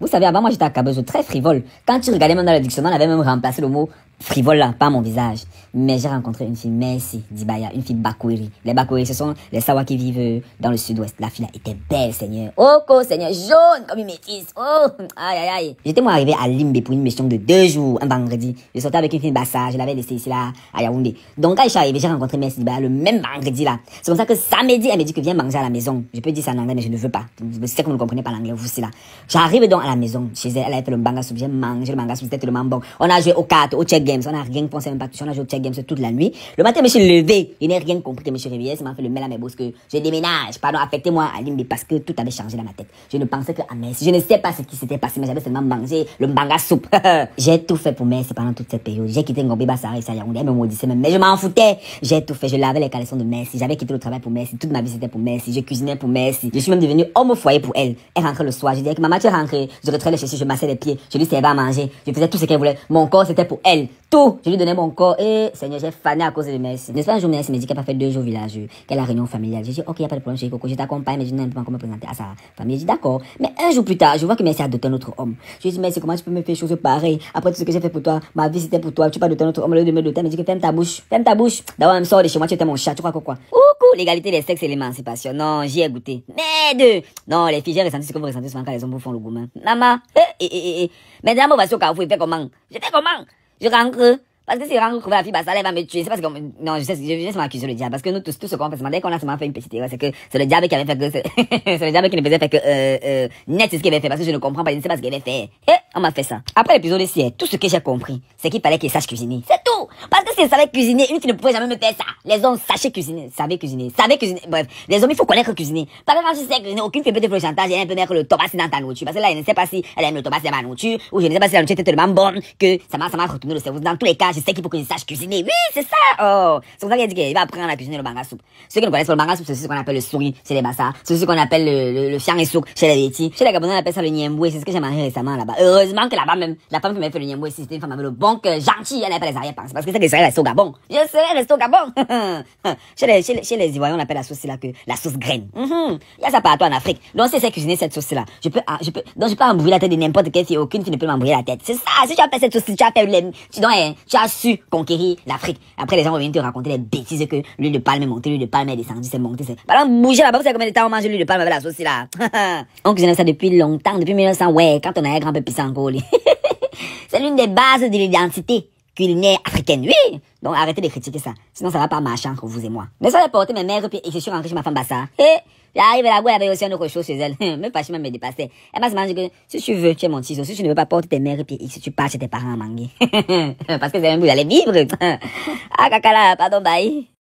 Vous savez, avant moi j'étais à cabezot très frivole. Quand tu regardais même dans le dictionnaire, on avait même remplacé le mot frivole là, pas mon visage. Mais j'ai rencontré une fille merci d'Ibaya, une fille bakouiri Les bakouiri ce sont les Sawa qui vivent euh, dans le sud-ouest. La fille là était belle, Seigneur. Oh, Seigneur, jaune comme une métisse. Oh, aïe, aïe, aïe. J'étais moi arrivé à Limbe pour une mission de deux jours, un vendredi. Je sortais avec une fille Bassa, je l'avais laissée ici là, à Yaoundé. Donc quand je suis arrivé, j'ai rencontré merci d'Ibaya le même vendredi là. C'est pour ça que samedi, elle m'a dit que viens manger à la maison. Je peux dire ça en anglais, mais je ne veux pas. Je sais que vous ne comprenez pas l'anglais, vous aussi là. J'arrive donc à la maison, chez elle, elle a fait le manga soup, j'ai mangé le manga soup, c'était tellement bon. On a joué aux cartes, au check on a rien pensé même pas que On a joué au check games toute la nuit. Le matin, je me suis levé. Je n'ai rien compris. Je me suis réveillé. Ça m'a fait le mail à mes bosses que je déménage. Pardon, affectez-moi à mais parce que tout avait changé dans ma tête. Je ne pensais que à Messi Je ne sais pas ce qui s'était passé, mais j'avais seulement mangé le manga soupe. j'ai tout fait pour Messi pendant toute cette période. J'ai quitté Ngombe Bassar et Sayaoundé. me maudissait même. Mais je m'en foutais. J'ai tout fait. Je lavais les caleçons de Messi J'avais quitté le travail pour Messi Toute ma vie, c'était pour Messi Je cuisinais pour Messi Je suis même devenu homme au foyer pour elle. Elle rentrait le soir. Je disais que maman, tu rentrée. Je retirais les chaussures Je massais les pieds. Je lui servais à manger. Je faisais tout ce qu'elle voulait. Mon corps, c'était pour elle tout, je lui donnais mon corps. Et Seigneur, j'ai fané à cause de Messi. N'est-ce pas un jour, Messi me dit qu'elle a pas fait deux jours village, qu'elle a réunion familiale. J'ai dit, ok, il n'y a pas de problème, chez Coco, je t'accompagne, mais je ne pas comment me présenter à sa famille. J'ai dit, d'accord. Mais un jour plus tard, je vois que merci a doté un autre homme. Je lui ai dit, comment tu peux me faire chose pareilles Après tout ce que j'ai fait pour toi, ma vie c'était pour toi, tu pas doté un autre homme, au lieu de me doter, me dit que ferme ta bouche, ferme ta bouche. D'abord, elle me sort de chez moi, tu étais mon chat, tu crois que quoi Oukou, l'égalité des sexes et l'émancipation. Non, j'y ai goûté. Merde Non, les filles, j'ai ressenti ce que vous ressentez souvent les hommes le goût. Mama. eh, eh, eh, eh, eh. comment Je fais comment je rentre Parce que si rentre trouvé la fille, bah, ça, elle va me tuer. C'est parce que, non, je sais, je, sais accuser le diable. Parce que nous, tous, tous ce qu'on fait Dès qu'on a seulement fait une petite erreur, c'est que c'est le diable qui avait fait que, c'est le diable qui ne faisait fait que, euh, euh, net, c'est ce qu'il avait fait. Parce que je ne comprends pas, je ne sais pas ce qu'il avait fait. Et eh, on m'a fait ça. Après l'épisode ici, tout ce que j'ai compris, c'est qu'il fallait qu'il sache cuisiner. C'est tout! Parce que si elle savait cuisiner, une qui ne pouvait jamais me faire ça. Les hommes sachez cuisiner, savaient cuisiner, savaient cuisiner. Bref, les hommes, il faut connaître cuisiner. Par exemple, quand je sais cuisiner, aucune fille peut te faire le chantage et elle peut mettre le tomate dans ta nourriture. Parce que là, elle ne sait pas si elle aime le tomate dans ma nourriture ou je ne sais pas si la nourriture était tellement bonne que ça m'a, ça retourné le cerveau. Dans tous les cas, je sais qu'il faut que je sache cuisiner. Oui, c'est ça. Oh. C'est pour ça qu'elle a dit qu'elle va apprendre à cuisiner le manga soupe. Ceux qui ne connaissent pas le manga soupe, c'est ce qu'on appelle le souris chez les Massa. C'est ce qu'on appelle le, le, le fiang et souk chez les Vétis. Chez les Gabonais, on appelle ça le niemboué. C'est ce que j'ai mangé récemment là-bas. Heureusement que là-bas même, la femme qui m'a fait le niemboué, c'était une femme avec le bon que gentil, elle parce que c'est que serais reste au Gabon. Je serais resté au Gabon. chez, les, chez, les, chez Ivoiriens, on appelle la sauce-là que la sauce graine. Mm-hmm. Il y a ça partout en Afrique. Donc, c'est cuisiner cette sauce-là. Je peux, ah, je peux, donc, je peux embrouiller la tête de n'importe quelle si Aucune tu ne peut m'embrouiller la tête. C'est ça. Si tu as fait cette sauce tu as fait tu, hein, tu as su conquérir l'Afrique. Après, les gens vont venir te raconter les bêtises que l'huile de palme est montée, l'huile de palme est descendue, c'est monté, c'est. Par bah, exemple, bouger là-bas, vous savez combien de temps on mange l'huile de palme avec la sauce-là? on cuisine ça depuis longtemps, depuis 1900. Ouais, quand on un grand peu C'est l'une des bases de l'identité qu'il africaine. Oui Donc arrêtez de critiquer ça. Sinon ça va pas marcher entre vous et moi. Mais ça j'ai porté mes mères et je suis rentré chez ma femme Bassa. Et j'arrive à la boîte avait aussi un autre chose chez elle. même pas chez me dépasser. Elle m'a demandé que si tu veux, tu es mon tissu. Si tu ne veux pas porter tes mères et si tu pars chez tes parents à manger Parce que c'est même vous allez vivre. ah, kakala, pardon, bye.